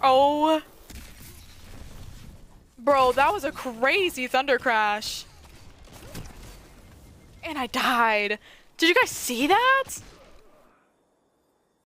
Oh. Bro, that was a crazy thunder crash. And I died. Did you guys see that?